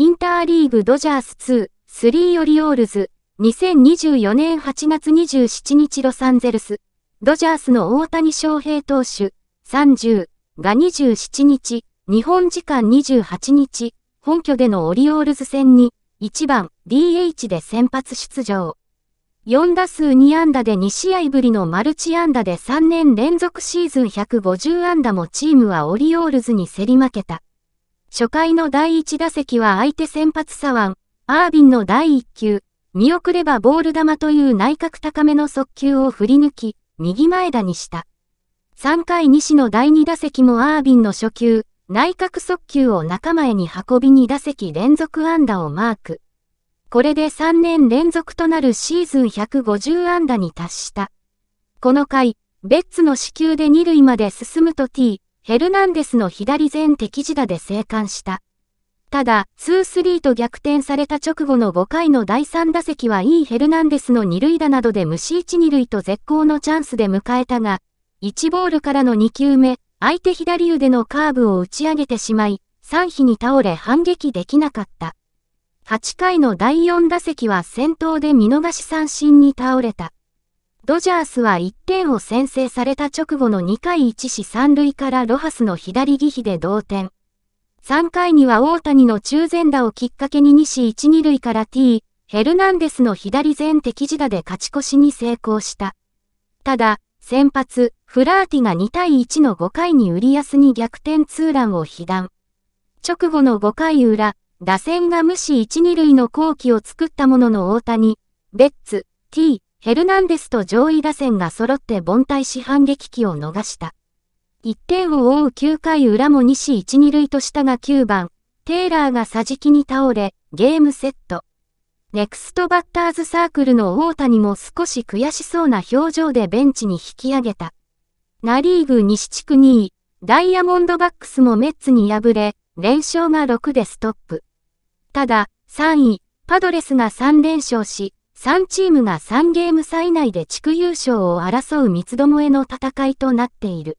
インターリーグドジャース2、3オリオールズ、2024年8月27日ロサンゼルス、ドジャースの大谷翔平投手、30が27日、日本時間28日、本拠でのオリオールズ戦に、1番 DH で先発出場。4打数2安打で2試合ぶりのマルチ安打で3年連続シーズン150安打もチームはオリオールズに競り負けた。初回の第1打席は相手先発左腕、アービンの第1球、見送ればボール球という内角高めの速球を振り抜き、右前田にした。3回西の第2打席もアービンの初球、内角速球を仲間へに運び2打席連続安打をマーク。これで3年連続となるシーズン150安打に達した。この回、ベッツの死球で2塁まで進むと T、ヘルナンデスの左前敵地打で生還した。ただ、2-3と逆転された直後の5回の第3打席は E・ ヘルナンデスの2塁打などで虫 1・ 2塁と絶好のチャンスで迎えたが、1ボールからの2球目、相手左腕のカーブを打ち上げてしまい、3比に倒れ反撃できなかった。8回の第4打席は先頭で見逃し三振に倒れた。ドジャースは1点を先制された直後の2回1死3塁からロハスの左義比で同点。3回には大谷の中前打をきっかけに2死1、2塁から T、ヘルナンデスの左前敵地打で勝ち越しに成功した。ただ、先発、フラーティが2対1の5回に売安に逆転ツーランを被弾。直後の5回裏、打線が無視1、2塁の後期を作ったものの大谷、ベッツ、T、ヘルナンデスと上位打線が揃って凡退し反撃機を逃した。1点を追う9回裏も西1、2塁としたが9番、テイラーが桟敷に倒れ、ゲームセット。ネクストバッターズサークルの大谷も少し悔しそうな表情でベンチに引き上げた。ナリーグ西地区2位、ダイヤモンドバックスもメッツに敗れ、連勝が6でストップ。ただ、3位、パドレスが3連勝し、3チームが3ゲーム差以内で地区優勝を争う三つどもえの戦いとなっている。